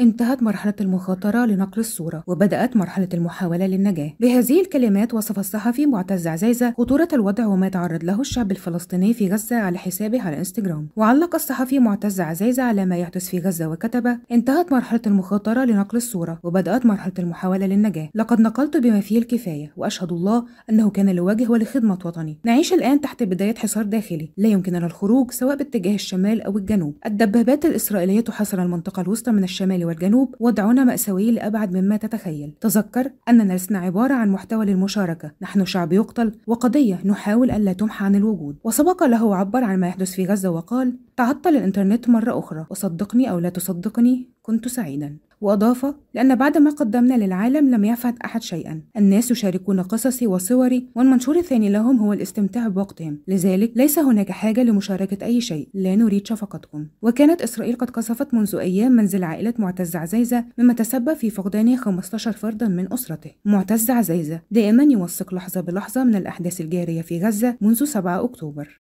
انتهت مرحلة المخاطرة لنقل الصورة وبدأت مرحلة المحاولة للنجاة بهذه الكلمات وصف الصحفي معتز عزيزة خطورة الوضع وما تعرض له الشعب الفلسطيني في غزة على حسابه على انستجرام وعلق الصحفي معتز عزيزة على ما يحدث في غزة وكتب انتهت مرحلة المخاطرة لنقل الصورة وبدأت مرحلة المحاولة للنجاة لقد نقلت بما فيه الكفاية وأشهد الله أنه كان لوجه ولخدمة وطني نعيش الآن تحت بداية حصار داخلي لا يمكننا الخروج سواء باتجاه الشمال أو الجنوب الدبابات الإسرائيلية تحاصر المنطقة الوسطى من الشمال والجنوب وضعنا مأساوي لأبعد مما تتخيل تذكر أننا لسنا عبارة عن محتوى للمشاركة نحن شعب يقتل وقضية نحاول ألا تمحى عن الوجود وسبق له عبر عن ما يحدث في غزة وقال تعطل الإنترنت مرة أخرى وصدقني أو لا تصدقني كنت سعيدا وأضاف لأن بعد ما قدمنا للعالم لم يفعل أحد شيئا الناس يشاركون قصصي وصوري والمنشور الثاني لهم هو الاستمتاع بوقتهم لذلك ليس هناك حاجة لمشاركة أي شيء لا نريد شفقتكم وكانت إسرائيل قد قصفت منذ أيام منزل عائلة معتز عزيزة مما تسبب في فقدان 15 فردا من أسرته معتز عزيزة دائما يوثق لحظة بلحظة من الأحداث الجارية في غزة منذ 7 أكتوبر